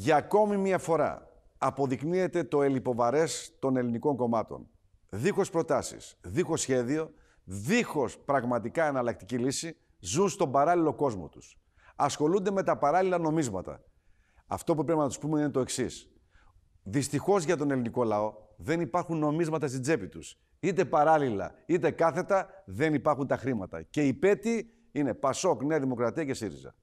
Για ακόμη μία φορά αποδεικνύεται το ελληποβαρές των ελληνικών κομμάτων. Δίχως προτάσεις, δίχως σχέδιο, δίχως πραγματικά εναλλακτική λύση, ζουν στον παράλληλο κόσμο τους. Ασχολούνται με τα παράλληλα νομίσματα. Αυτό που πρέπει να τους πούμε είναι το εξής. Δυστυχώς για τον ελληνικό λαό δεν υπάρχουν νομίσματα στην τσέπη τους. Είτε παράλληλα είτε κάθετα δεν υπάρχουν τα χρήματα. Και οι πέτοι είναι Πασόκ, Νέα Δημοκρατία και ΣΥΡΙΖΑ.